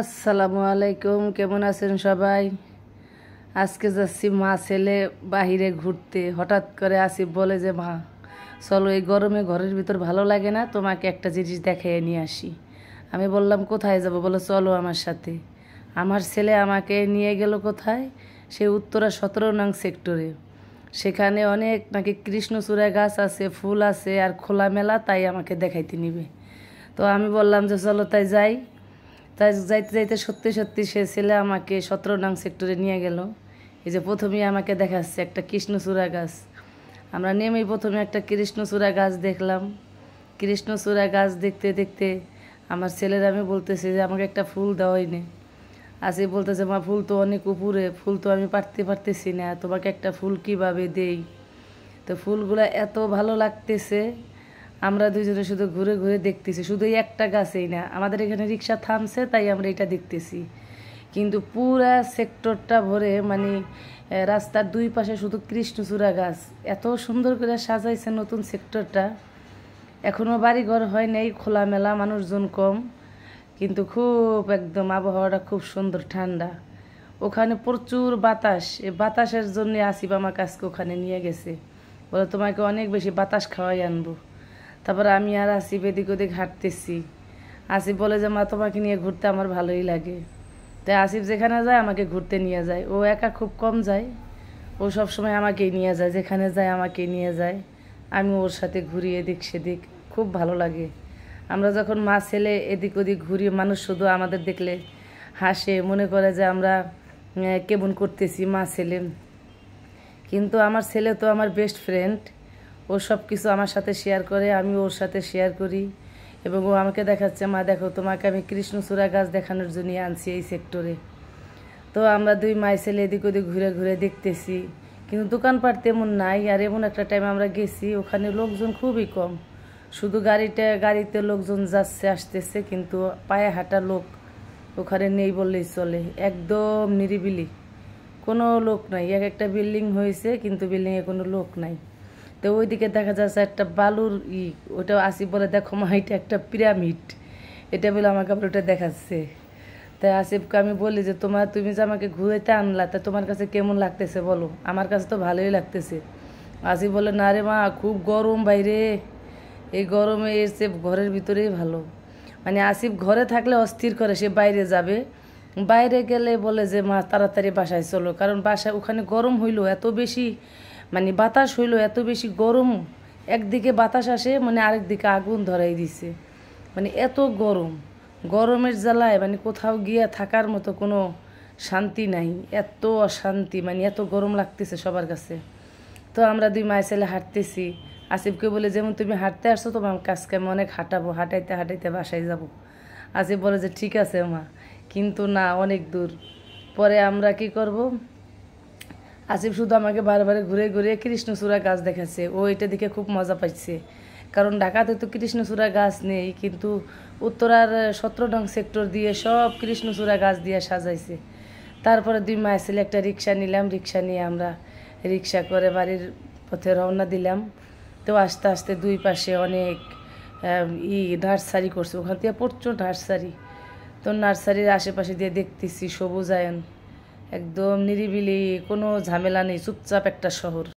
আসসালামু আলাইকুম কেমন আছেন সবাই আজকে যাচ্ছি মা ছেলে বাহিরে ঘুরতে হঠাৎ করে আসিফ বলে যে মা চলো এই গরমে ঘরের ভিতর ভালো লাগে না তোমাকে একটা জিনিস দেখাইয়ে নিয়ে আসি আমি বললাম কোথায় যাব বলো চলো আমার সাথে আমার ছেলে আমাকে নিয়ে গেল কোথায় সে উত্তরা সতেরো নং সেক্টরে সেখানে অনেক নাকি কৃষ্ণচূড়া গাছ আছে ফুল আছে আর খোলামেলা তাই আমাকে দেখাইতে নিবে তো আমি বললাম যে চলো তাই যাই তাই যাইতে যাইতে সত্যি সত্যি সে ছেলে আমাকে সতেরো নং সেক্টরে নিয়ে গেল এই যে প্রথমেই আমাকে দেখাচ্ছে একটা কৃষ্ণচূড়া গাছ আমরা নেমেই প্রথমে একটা কৃষ্ণচূড়া গাছ দেখলাম কৃষ্ণচূড়া গাছ দেখতে দেখতে আমার ছেলের আমি বলতেছে যে আমাকে একটা ফুল দেওয়া হয়নি আজ বলতেছে মা ফুল তো অনেক উপরে ফুল তো আমি পারতে পারতেছি না তোমাকে একটা ফুল কিভাবে দেই তো ফুলগুলো এত ভালো লাগতেছে আমরা দুজনে শুধু ঘুরে ঘুরে দেখতেছি শুধু একটা গাছেই না আমাদের এখানে রিক্সা থামছে তাই আমরা এটা দেখতেছি কিন্তু পুরা সেক্টরটা ভরে মানে রাস্তার দুই পাশে শুধু কৃষ্ণচূড়া গাছ এত সুন্দর করে সাজাইছে নতুন সেক্টরটা এখনও বাড়িঘর হয় নাই খোলামেলা মানুষজন কম কিন্তু খুব একদম আবহাওয়াটা খুব সুন্দর ঠান্ডা ওখানে প্রচুর বাতাস বাতাসের জন্যে আসিফ আমার কাজকে ওখানে নিয়ে গেছে বলে তোমাকে অনেক বেশি বাতাস খাওয়াই আনবো তারপর আমি আর আসিফ এদিক ওদিক হাঁটতেছি আসিফ বলে যে মা তোমাকে নিয়ে ঘুরতে আমার ভালোই লাগে তাই আসিফ যেখানে যায় আমাকে ঘুরতে নিয়ে যায় ও একা খুব কম যায় ও সব সময় আমাকেই নিয়ে যায় যেখানে যায় আমাকেই নিয়ে যায় আমি ওর সাথে ঘুরি এদিক সেদিক খুব ভালো লাগে আমরা যখন মা ছেলে এদিক ওদিক ঘুরি মানুষ শুধু আমাদের দেখলে হাসে মনে করে যে আমরা কেমন করতেছি মা ছেলে কিন্তু আমার ছেলে তো আমার বেস্ট ফ্রেন্ড ও সব কিছু আমার সাথে শেয়ার করে আমি ওর সাথে শেয়ার করি এবং ও আমাকে দেখাচ্ছে মা দেখো তোমাকে আমি কৃষ্ণচূড়া গাছ দেখানোর জন্য আনছি এই সেক্টরে তো আমরা দুই মাই ছেলে এদিক ওদিক ঘুরে ঘুরে দেখতেছি কিন্তু দোকানপাট তেমন নাই আর এমন একটা টাইম আমরা গেছি ওখানে লোকজন খুবই কম শুধু গাড়িটা গাড়িতে লোকজন যাচ্ছে আসতেছে কিন্তু পায়ে হাঁটা লোক ওখানে নেই বললেই চলে একদম নিরিবিলি কোনো লোক নাই এক একটা বিল্ডিং হয়েছে কিন্তু বিল্ডিংয়ে কোনো লোক নাই তো ওইদিকে দেখা যাচ্ছে একটা বালুর ই ওটা আসি বলে দেখো মা এটা একটা পিরামিড এটা বলে আমাকে আবার ওটা দেখাচ্ছে তাই আসিফকে আমি বলি যে তোমার তুমি যে আমাকে ঘুরেতে আনলা তা তোমার কাছে কেমন লাগতেছে বলো আমার কাছে তো ভালোই লাগতেছে আসিফ বলে না রে মা খুব গরম বাইরে এই গরমে এসে ঘরের ভিতরেই ভালো মানে আসিফ ঘরে থাকলে অস্থির করে সে বাইরে যাবে বাইরে গেলে বলে যে মা তাড়াতাড়ি বাসায় চলো কারণ বাসায় ওখানে গরম হইলো এত বেশি মানে বাতাস হইলো এত বেশি গরম একদিকে বাতাস আসে মানে আরেকদিকে আগুন ধরাই দিছে মানে এত গরম গরমের জ্বালায় মানে কোথাও গিয়ে থাকার মতো কোনো শান্তি নাই এত অশান্তি মানে এত গরম লাগতেছে সবার কাছে তো আমরা দুই মায়ের ছেলে হাঁটতেছি আসিফকে বলে যেমন তুমি হাঁটতে আসছো তোমার কাজকে আমি অনেক হাঁটাবো হাঁটাইতে হাঁটাইতে বাসায় যাব আসিফ বলে যে ঠিক আছে মা কিন্তু না অনেক দূর পরে আমরা কি করব আসিফ শুধু আমাকে বারবার ঘুরে ঘুরে কৃষ্ণচূড়া গাছ দেখাচ্ছে ও এটা দেখে খুব মজা পাইছে কারণ ঢাকাতে তো কৃষ্ণচূড়া গাছ নেই কিন্তু উত্তরার ডং সেক্টর দিয়ে সব কৃষ্ণচূড়া গাছ দিয়ে সাজাইছে তারপরে দুই মাস ছেলে একটা রিক্সা নিলাম রিক্সা নিয়ে আমরা রিক্সা করে বাড়ির পথে রওনা দিলাম তো আস্তে আস্তে দুই পাশে অনেক ই নার্সারি করছে ওখান থেকে প্রচুর নার্সারি তো নার্সারির আশেপাশে দিয়ে দেখতেছি সবুজায়ন একদম নিরিবিলি কোনো ঝামেলা নেই চুপচাপ একটা শহর